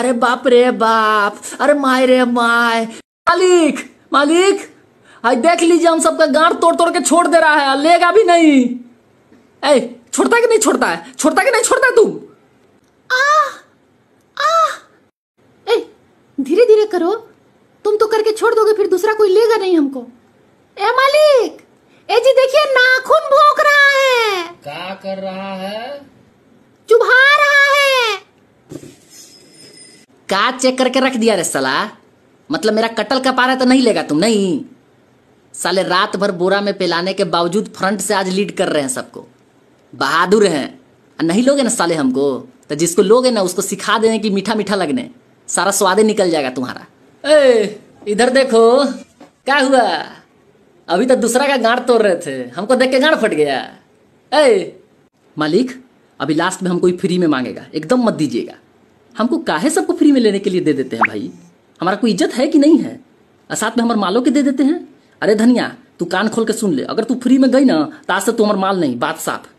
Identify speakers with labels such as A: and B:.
A: अरे बाप रे बाप अरे माय रे माय मालिक मालिक आज देख लीजिए हम सबका गांठ तोड़ तोड़ के छोड़ दे रहा है लेगा भी नहीं ए छोड़ता कि नहीं छोड़ता है छोड़ता कि नहीं छोड़ता आ
B: तुम धीरे धीरे करो तुम तो करके छोड़ दोगे फिर दूसरा कोई लेगा नहीं हमको ए मालिक ए जी देखिए नाखून भोंक रहा है क्या कर रहा है चुभा
C: का चेक करके रख दिया रे सला मतलब मेरा कटल का पारा तो नहीं लेगा तुम नहीं साले रात भर बोरा में पिलाने के बावजूद फ्रंट से आज लीड कर रहे हैं सबको बहादुर हैं नहीं लोगे ना साले हमको तो जिसको लोगे ना उसको सिखा देने की मीठा मीठा लगने सारा स्वादे निकल जाएगा तुम्हारा
D: ए इधर देखो क्या हुआ
C: अभी तो दूसरा का गाड़ तोड़ रहे थे हमको देख के गाड़ फट गया ए मालिक अभी लास्ट में हमको फ्री में मांगेगा एकदम मत दीजिएगा हमको काहे सबको फ्री में लेने के लिए दे देते हैं भाई हमारा कोई इज्जत है कि नहीं है और साथ में हमारे मालों के दे देते
A: हैं अरे धनिया तू कान खोल के सुन ले अगर तू फ्री में गई ना तो आज से तू हमार माल नहीं बात साफ